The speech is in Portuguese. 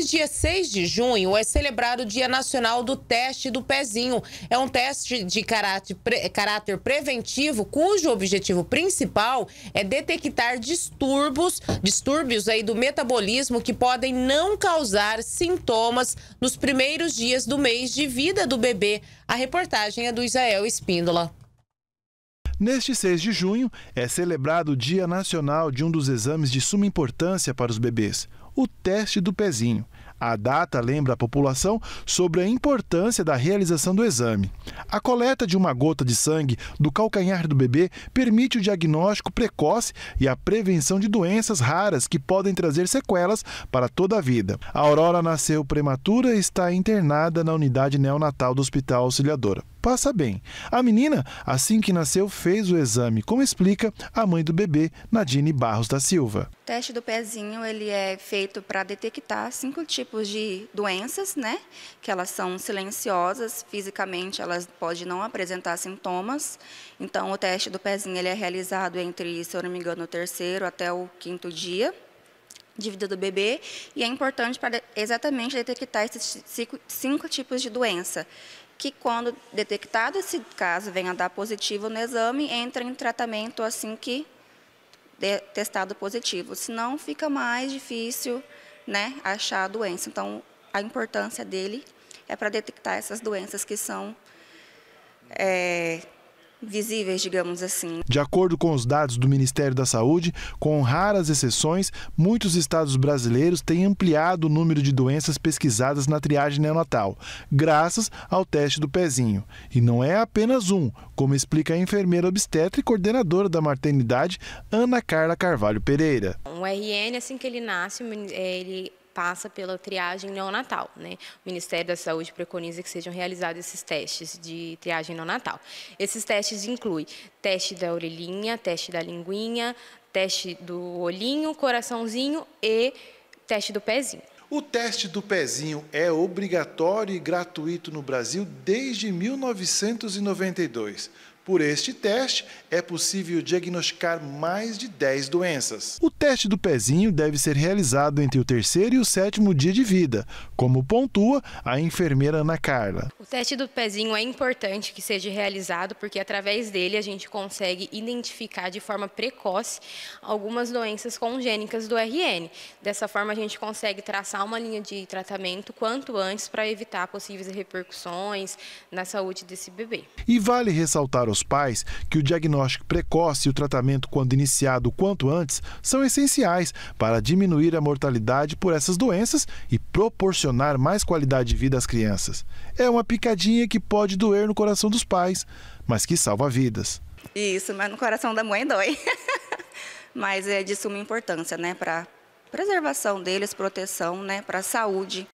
Nesse dia 6 de junho é celebrado o Dia Nacional do Teste do Pezinho. É um teste de caráter, pre, caráter preventivo cujo objetivo principal é detectar distúrbios, distúrbios aí do metabolismo que podem não causar sintomas nos primeiros dias do mês de vida do bebê. A reportagem é do Isael Espíndola. Neste 6 de junho é celebrado o Dia Nacional de um dos exames de suma importância para os bebês, o teste do pezinho. A data lembra a população sobre a importância da realização do exame. A coleta de uma gota de sangue do calcanhar do bebê permite o diagnóstico precoce e a prevenção de doenças raras que podem trazer sequelas para toda a vida. A Aurora nasceu prematura e está internada na unidade neonatal do Hospital Auxiliadora passa bem. A menina, assim que nasceu, fez o exame, como explica a mãe do bebê, Nadine Barros da Silva. O teste do pezinho ele é feito para detectar cinco tipos de doenças, né? Que elas são silenciosas, fisicamente elas podem não apresentar sintomas. Então, o teste do pezinho ele é realizado entre, se eu não me engano, o terceiro até o quinto dia de vida do bebê e é importante para exatamente detectar esses cinco, cinco tipos de doença que quando detectado esse caso, venha dar positivo no exame, entra em tratamento assim que testado positivo. Senão fica mais difícil né, achar a doença. Então, a importância dele é para detectar essas doenças que são é, visíveis, digamos assim. De acordo com os dados do Ministério da Saúde, com raras exceções, muitos estados brasileiros têm ampliado o número de doenças pesquisadas na triagem neonatal, graças ao teste do pezinho. E não é apenas um, como explica a enfermeira obstetra e coordenadora da maternidade, Ana Carla Carvalho Pereira. O RN, assim que ele nasce, eh, ele passa pela triagem neonatal. Né? O Ministério da Saúde preconiza que sejam realizados esses testes de triagem neonatal. Esses testes incluem teste da orelhinha, teste da linguinha, teste do olhinho, coraçãozinho e teste do pezinho. O teste do pezinho é obrigatório e gratuito no Brasil desde 1992. Por este teste, é possível diagnosticar mais de 10 doenças. O teste do pezinho deve ser realizado entre o terceiro e o sétimo dia de vida, como pontua a enfermeira Ana Carla. O teste do pezinho é importante que seja realizado, porque através dele a gente consegue identificar de forma precoce algumas doenças congênicas do RN. Dessa forma, a gente consegue traçar uma linha de tratamento quanto antes para evitar possíveis repercussões na saúde desse bebê. E vale ressaltar aos pais que o diagnóstico precoce e o tratamento quando iniciado o quanto antes são essenciais para diminuir a mortalidade por essas doenças e proporcionar mais qualidade de vida às crianças. É uma picadinha que pode doer no coração dos pais, mas que salva vidas. Isso, mas no coração da mãe dói. mas é de suma importância, né, para preservação deles, proteção, né, para a saúde.